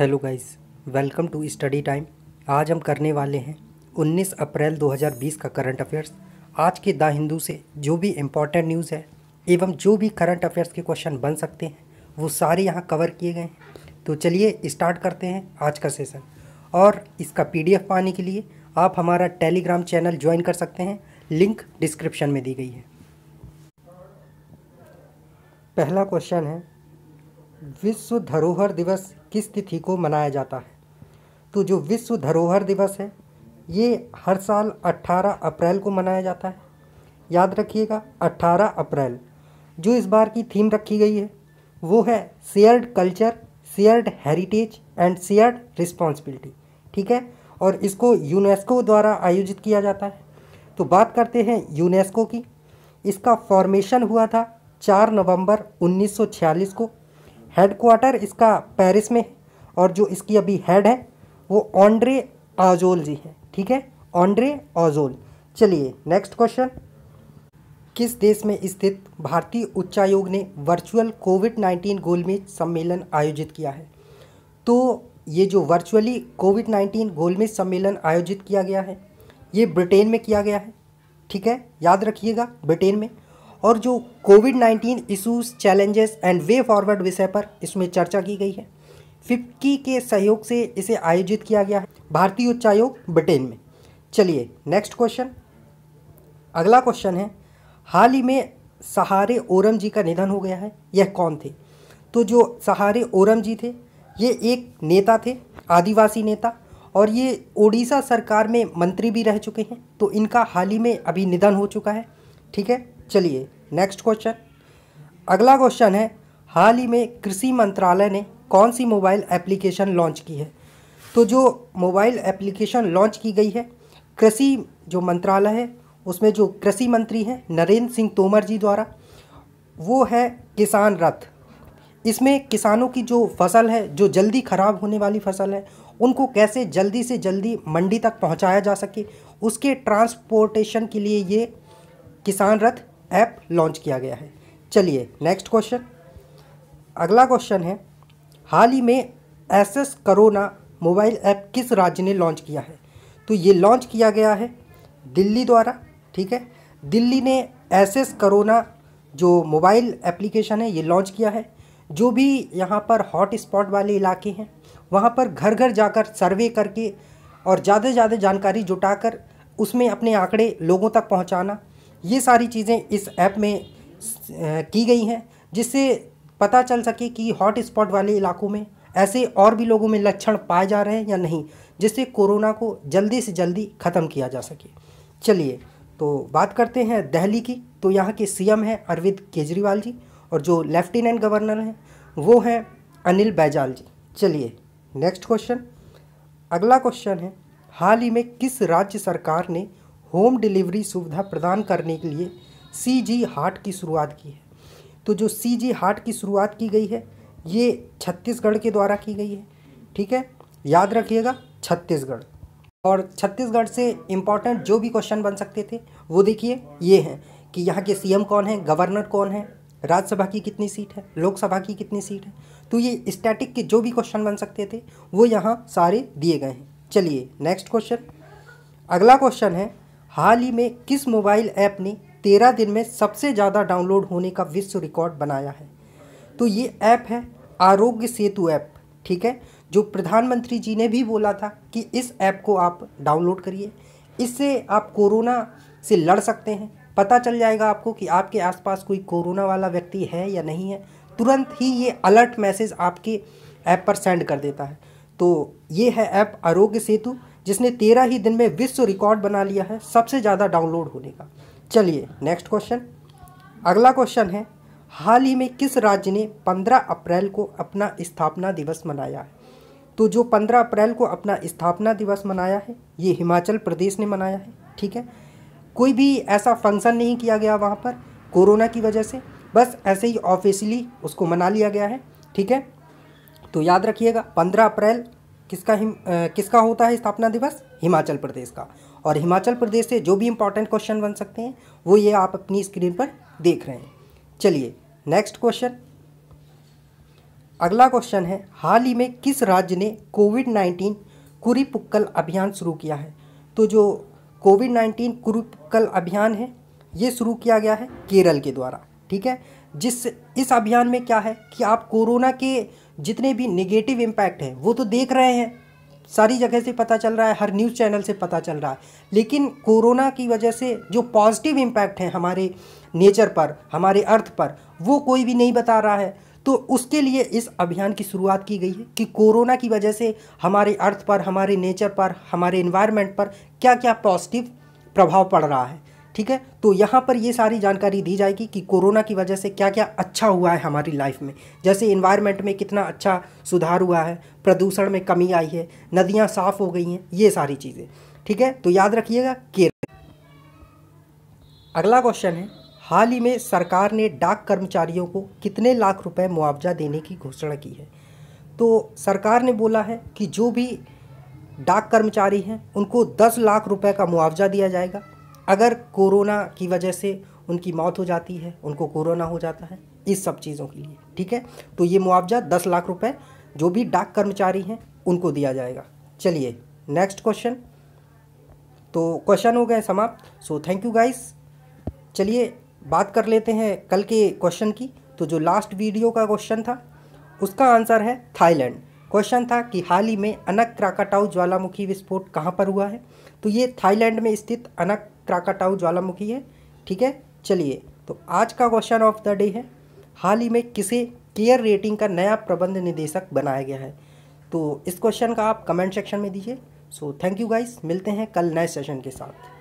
hello guys welcome to study time आज हम करने वाले हैं 19 अप्रैल 2020 का करंट अफेयर्स आज के द हिंदू से जो भी इम्पॉर्टेंट न्यूज़ है एवं जो भी करंट अफेयर्स के क्वेश्चन बन सकते हैं वो सारे यहाँ कवर किए गए हैं तो चलिए स्टार्ट करते हैं आज का सेशन और इसका पी पाने के लिए आप हमारा टेलीग्राम चैनल ज्वाइन कर सकते हैं लिंक डिस्क्रिप्शन में दी गई है पहला क्वेश्चन है विश्व धरोहर दिवस किस तिथि को मनाया जाता है तो जो विश्व धरोहर दिवस है ये हर साल 18 अप्रैल को मनाया जाता है याद रखिएगा 18 अप्रैल जो इस बार की थीम रखी गई है वो है shared culture shared heritage and shared responsibility ठीक है और इसको यूनेस्को द्वारा आयोजित किया जाता है तो बात करते हैं यूनेस्को की इसका फॉर्मेशन हुआ था चार नवंबर 1946 को हेड क्वार्टर इसका पेरिस में है और जो इसकी अभी हेड है वो ऑन्ड्रे आजोल जी है ठीक है ऑन्ड्रे आजोल चलिए नेक्स्ट क्वेश्चन किस देश में स्थित भारतीय उच्चायोग ने वर्चुअल कोविड नाइन्टीन गोलमेज सम्मेलन आयोजित किया है तो ये जो वर्चुअली कोविड नाइन्टीन गोलमेज सम्मेलन आयोजित किया गया है ये ब्रिटेन में किया गया है ठीक है याद रखिएगा ब्रिटेन में और जो Covid nineteen issues challenges and way forward विषय पर इसमें चर्चा की गई है फिफ्की के सहयोग से इसे आयोजित किया गया है भारतीय उच्चायोग ब्रिटेन में चलिए नेक्स्ट क्वेश्चन अगला क्वेश्चन है हाल ही में सहारे ओरम जी का निधन हो गया है यह कौन थे तो जो सहारे ओरम जी थे ये एक नेता थे आदिवासी नेता और ये ओडिशा सरकार में मंत्री भी रह चुके हैं तो इनका हाल ही में अभी निधन हो चुका है ठीक है चलिए नेक्स्ट क्वेश्चन अगला क्वेश्चन है हाल ही में कृषि मंत्रालय ने कौन सी मोबाइल एप्लीकेशन लॉन्च की है तो जो मोबाइल एप्लीकेशन लॉन्च की गई है कृषि जो मंत्रालय है उसमें जो कृषि मंत्री हैं नरेंद्र सिंह तोमर जी द्वारा वो है किसान रथ इसमें किसानों की जो फसल है जो जल्दी ख़राब होने वाली फसल है उनको कैसे जल्दी से जल्दी मंडी तक पहुंचाया जा सके उसके ट्रांसपोर्टेशन के लिए ये किसान रथ ऐप लॉन्च किया गया है चलिए नेक्स्ट क्वेश्चन अगला क्वेश्चन है हाल ही में S S corona mobile app किस राज्य ने लॉन्च किया है तो ये लॉन्च किया गया है दिल्ली द्वारा ठीक है दिल्ली ने एस एस करोना जो मोबाइल एप्लीकेशन है ये लॉन्च किया है जो भी यहाँ पर हॉट स्पॉट वाले इलाके हैं वहाँ पर घर घर जाकर सर्वे करके और ज़्यादा से ज़्यादा जानकारी जुटाकर उसमें अपने आंकड़े लोगों तक पहुँचाना ये सारी चीज़ें इस ऐप में की गई हैं जिससे पता चल सके कि हॉट स्पॉट वाले इलाकों में ऐसे और भी लोगों में लक्षण पाए जा रहे हैं या नहीं जिससे कोरोना को जल्दी से जल्दी ख़त्म किया जा सके चलिए तो बात करते हैं दहली की तो यहाँ के सीएम हैं अरविंद केजरीवाल जी और जो लेफ्टिनेंट गवर्नर हैं वो हैं अनिल बैजाल जी चलिए नेक्स्ट क्वेश्चन अगला क्वेश्चन है हाल ही में किस राज्य सरकार ने होम डिलीवरी सुविधा प्रदान करने के लिए सी जी हाट की शुरुआत की है तो जो सी जी हाट की शुरुआत की गई है ये छत्तीसगढ़ के द्वारा की गई है ठीक है याद रखिएगा छत्तीसगढ़ और छत्तीसगढ़ से इम्पॉर्टेंट जो भी क्वेश्चन बन सकते थे वो देखिए ये हैं कि यहाँ के सीएम कौन है गवर्नर कौन है राज्यसभा की कितनी सीट है लोकसभा की कितनी सीट है तो ये स्टैटिक के जो भी क्वेश्चन बन सकते थे वो यहाँ सारे दिए गए हैं चलिए नेक्स्ट क्वेश्चन अगला क्वेश्चन है हाल ही में किस मोबाइल ऐप ने तेरह दिन में सबसे ज़्यादा डाउनलोड होने का विश्व रिकॉर्ड बनाया है तो ये ऐप है आरोग्य सेतु ऐप ठीक है जो प्रधानमंत्री जी ने भी बोला था कि इस ऐप को आप डाउनलोड करिए इससे आप कोरोना से लड़ सकते हैं पता चल जाएगा आपको कि आपके आसपास कोई कोरोना वाला व्यक्ति है या नहीं है तुरंत ही ये अलर्ट मैसेज आपके ऐप पर सेंड कर देता है तो ये है ऐप आरोग्य सेतु जिसने तेरह ही दिन में विश्व रिकॉर्ड बना लिया है सबसे ज़्यादा डाउनलोड होने का चलिए नेक्स्ट क्वेश्चन अगला क्वेश्चन है हाल ही में किस राज्य ने 15 अप्रैल को अपना स्थापना दिवस मनाया है तो जो 15 अप्रैल को अपना स्थापना दिवस मनाया है ये हिमाचल प्रदेश ने मनाया है ठीक है कोई भी ऐसा फंक्शन नहीं किया गया वहाँ पर कोरोना की वजह से बस ऐसे ही ऑफिशियली उसको मना लिया गया है ठीक है तो याद रखिएगा पंद्रह अप्रैल किसका हिम आ, किसका होता है स्थापना दिवस हिमाचल प्रदेश का और हिमाचल प्रदेश से जो भी इम्पोर्टेंट क्वेश्चन बन सकते हैं वो ये आप अपनी स्क्रीन पर देख रहे हैं चलिए नेक्स्ट क्वेश्चन अगला क्वेश्चन है हाल ही में किस राज्य ने कोविड नाइन्टीन कुरीपुक्कल अभियान शुरू किया है तो जो कोविड नाइन्टीन कुरीपुक्कल अभियान है ये शुरू किया गया है केरल के द्वारा ठीक है जिस इस अभियान में क्या है कि आप कोरोना के जितने भी निगेटिव इम्पैक्ट है वो तो देख रहे हैं सारी जगह से पता चल रहा है हर न्यूज़ चैनल से पता चल रहा है लेकिन कोरोना की वजह से जो पॉजिटिव इम्पैक्ट है हमारे नेचर पर हमारे अर्थ पर वो कोई भी नहीं बता रहा है तो उसके लिए इस अभियान की शुरुआत की गई है कि कोरोना की वजह से हमारे अर्थ पर हमारे नेचर पर हमारे इन्वायरमेंट पर क्या क्या पॉजिटिव प्रभाव पड़ रहा है ठीक है तो यहाँ पर ये सारी जानकारी दी जाएगी कि कोरोना की वजह से क्या क्या अच्छा हुआ है हमारी लाइफ में जैसे इन्वायरमेंट में कितना अच्छा सुधार हुआ है प्रदूषण में कमी आई है नदियाँ साफ़ हो गई हैं ये सारी चीज़ें ठीक है तो याद रखिएगा केरल अगला क्वेश्चन है हाल ही में सरकार ने डाक कर्मचारियों को कितने लाख रुपए मुआवजा देने की घोषणा की है तो सरकार ने बोला है कि जो भी डाक कर्मचारी हैं उनको दस लाख रुपए का मुआवजा दिया जाएगा अगर कोरोना की वजह से उनकी मौत हो जाती है उनको कोरोना हो जाता है इस सब चीज़ों के लिए ठीक है तो ये मुआवजा दस लाख रुपए जो भी डाक कर्मचारी हैं उनको दिया जाएगा चलिए नेक्स्ट क्वेश्चन तो क्वेश्चन हो गए समाप्त सो थैंक यू गाइस चलिए बात कर लेते हैं कल के क्वेश्चन की तो जो लास्ट वीडियो का क्वेश्चन था उसका आंसर है थाईलैंड क्वेश्चन था कि हाल ही में अनक क्राकाटाउ ज्वालामुखी विस्फोट कहाँ पर हुआ है तो ये थाईलैंड में स्थित अनक क्राकाटाऊ ज्वालामुखी है ठीक है चलिए तो आज का क्वेश्चन ऑफ द डे है हाल ही में किसे केयर रेटिंग का नया प्रबंध निदेशक बनाया गया है तो इस क्वेश्चन का आप कमेंट सेक्शन में दीजिए सो थैंक यू गाइस मिलते हैं कल नए सेशन के साथ